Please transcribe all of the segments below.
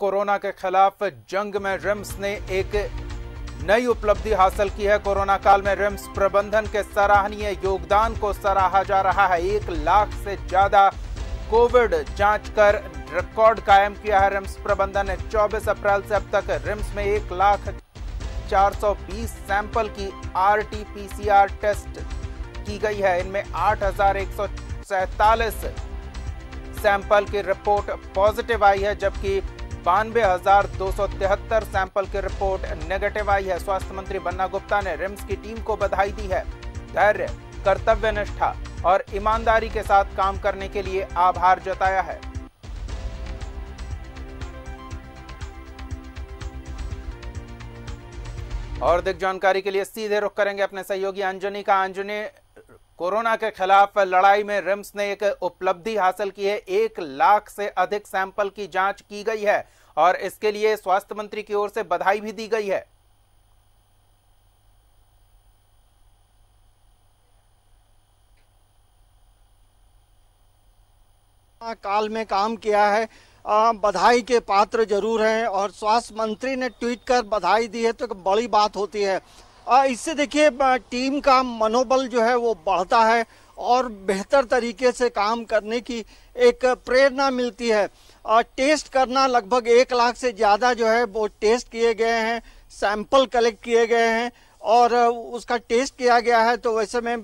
Corona के खिलाफ जंग में रिम्स ने एक नई उपलब्धि हासिल की है कोरोना काल में रिम्स प्रबंधन के सराहनीय योगदान को सराहा जा रहा है एक लाख से ज्यादा कोविड जांच कर रिकॉर्ड कायम किया है रिम्स प्रबंधन ने 24 अप्रैल से अब तक रिम्स में एक लाख बीस सैंपल की आर आर टेस्ट की गई है इनमें आठ सैंपल की रिपोर्ट पॉजिटिव आई है जबकि बानवे हजार दो सौ तिहत्तर सैंपल की रिपोर्ट नेगेटिव आई है स्वास्थ्य मंत्री बन्ना गुप्ता ने रिम्स की टीम को बधाई दी है धैर्य कर्तव्य निष्ठा और ईमानदारी के साथ काम करने के लिए आभार जताया है और अधिक जानकारी के लिए सीधे रुख करेंगे अपने सहयोगी अंजनी का अंजनी कोरोना के खिलाफ लड़ाई में रिम्स ने एक उपलब्धि हासिल की है एक लाख से अधिक सैंपल की जांच की गई है और इसके लिए स्वास्थ्य मंत्री की ओर से बधाई भी दी गई है काल में काम किया है बधाई के पात्र जरूर हैं और स्वास्थ्य मंत्री ने ट्वीट कर बधाई दी है तो एक बड़ी बात होती है इससे देखिए टीम का मनोबल जो है वो बढ़ता है और बेहतर तरीके से काम करने की एक प्रेरणा मिलती है और टेस्ट करना लगभग एक लाख से ज़्यादा जो है वो टेस्ट किए गए हैं सैंपल कलेक्ट किए गए हैं और उसका टेस्ट किया गया है तो वैसे में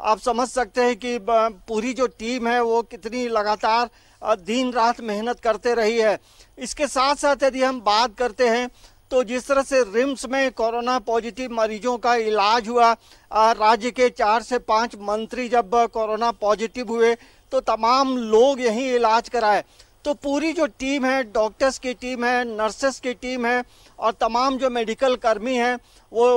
आप समझ सकते हैं कि पूरी जो टीम है वो कितनी लगातार दिन रात मेहनत करते रही है इसके साथ साथ यदि हम बात करते हैं तो जिस तरह से रिम्स में कोरोना पॉजिटिव मरीजों का इलाज हुआ राज्य के चार से पांच मंत्री जब कोरोना पॉजिटिव हुए तो तमाम लोग यहीं इलाज कराए तो पूरी जो टीम है डॉक्टर्स की टीम है नर्सेस की टीम है और तमाम जो मेडिकल कर्मी हैं वो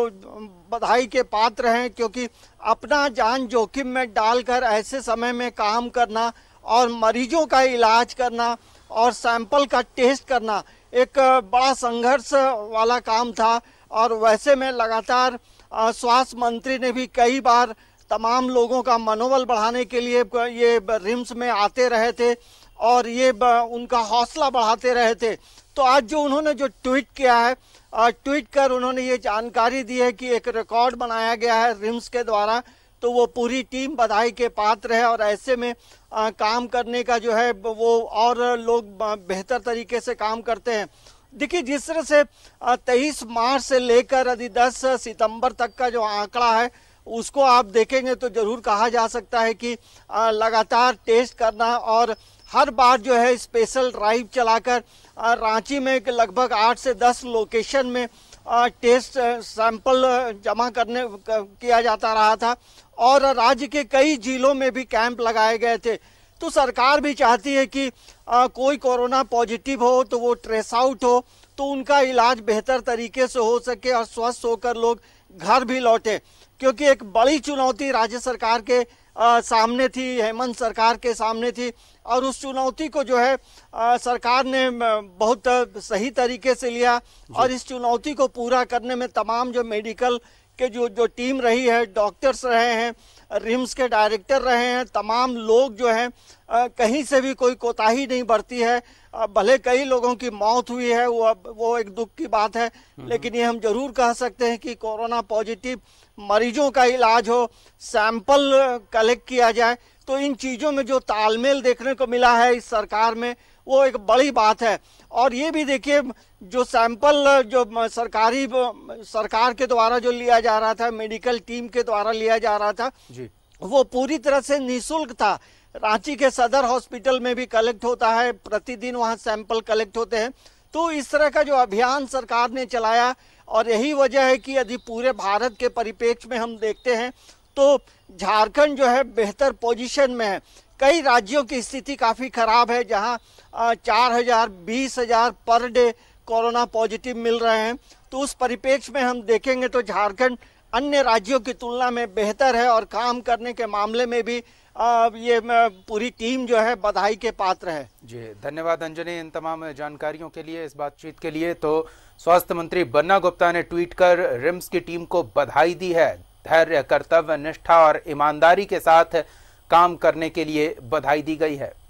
बधाई के पात्र हैं क्योंकि अपना जान जोखिम में डालकर ऐसे समय में काम करना और मरीजों का इलाज करना और सैंपल का टेस्ट करना एक बड़ा संघर्ष वाला काम था और वैसे में लगातार स्वास्थ्य मंत्री ने भी कई बार तमाम लोगों का मनोबल बढ़ाने के लिए ये रिम्स में आते रहे थे और ये उनका हौसला बढ़ाते रहे थे तो आज जो उन्होंने जो ट्वीट किया है ट्वीट कर उन्होंने ये जानकारी दी है कि एक रिकॉर्ड बनाया गया है रिम्स के द्वारा तो वो पूरी टीम बधाई के पात्र है और ऐसे में आ, काम करने का जो है वो और लोग बेहतर तरीके से काम करते हैं देखिए जिस तरह से तेईस मार्च से लेकर यदि दस सितंबर तक का जो आंकड़ा है उसको आप देखेंगे तो ज़रूर कहा जा सकता है कि लगातार टेस्ट करना और हर बार जो है स्पेशल ड्राइव चलाकर रांची में लगभग आठ से दस लोकेशन में टेस्ट सैंपल जमा करने किया जाता रहा था और राज्य के कई जिलों में भी कैंप लगाए गए थे तो सरकार भी चाहती है कि आ, कोई कोरोना पॉजिटिव हो तो वो ट्रेस आउट हो तो उनका इलाज बेहतर तरीके से हो सके और स्वस्थ होकर लोग घर भी लौटे क्योंकि एक बड़ी चुनौती राज्य सरकार के आ, सामने थी हेमंत सरकार के सामने थी और उस चुनौती को जो है आ, सरकार ने बहुत सही तरीके से लिया और इस चुनौती को पूरा करने में तमाम जो मेडिकल के जो जो टीम रही है डॉक्टर्स रहे हैं रिम्स के डायरेक्टर रहे हैं तमाम लोग जो हैं कहीं से भी कोई कोताही नहीं बढ़ती है भले कई लोगों की मौत हुई है वो वो एक दुख की बात है हम्म। लेकिन ये हम जरूर कह सकते हैं कि कोरोना पॉजिटिव मरीजों का इलाज हो सैंपल कलेक्ट किया जाए तो इन चीज़ों में जो तालमेल देखने को मिला है इस सरकार में वो एक बड़ी बात है और ये भी देखिए जो सैंपल जो सरकारी सरकार के द्वारा जो लिया जा रहा था मेडिकल टीम के द्वारा लिया जा रहा था जी वो पूरी तरह से निःशुल्क था रांची के सदर हॉस्पिटल में भी कलेक्ट होता है प्रतिदिन वहाँ सैंपल कलेक्ट होते हैं तो इस तरह का जो अभियान सरकार ने चलाया और यही वजह है कि यदि पूरे भारत के परिपेक्ष में हम देखते हैं तो झारखंड जो है बेहतर पोजीशन में है कई राज्यों की स्थिति काफ़ी खराब है जहां चार हज़ार बीस हज़ार पर डे कोरोना पॉजिटिव मिल रहे हैं तो उस परिपेक्ष में हम देखेंगे तो झारखंड अन्य राज्यों की तुलना में बेहतर है और काम करने के मामले में भी ये पूरी टीम जो है बधाई के पात्र है जी धन्यवाद अंजनी इन तमाम जानकारियों के लिए इस बातचीत के लिए तो स्वास्थ्य मंत्री बन्ना गुप्ता ने ट्वीट कर रिम्स की टीम को बधाई दी है धैर्य कर्तव्य निष्ठा और ईमानदारी के साथ काम करने के लिए बधाई दी गई है